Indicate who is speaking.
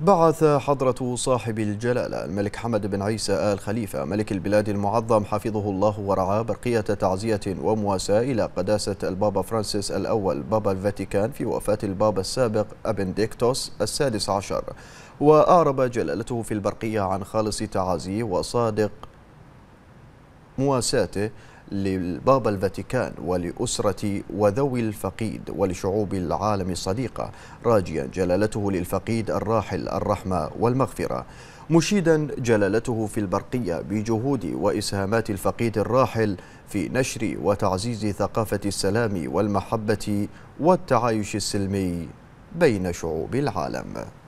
Speaker 1: بعث حضرة صاحب الجلالة الملك حمد بن عيسى آل خليفة ملك البلاد المعظم حفظه الله ورعاه برقية تعزية ومواساة إلى قداسة البابا فرانسيس الأول بابا الفاتيكان في وفاة البابا السابق أبنديكتوس السادس عشر وأعرب جلالته في البرقية عن خالص تعازيه وصادق مواساته للبابا الفاتيكان ولأسرة وذوي الفقيد ولشعوب العالم الصديقة راجيا جلالته للفقيد الراحل الرحمة والمغفرة مشيدا جلالته في البرقية بجهود وإسهامات الفقيد الراحل في نشر وتعزيز ثقافة السلام والمحبة والتعايش السلمي بين شعوب العالم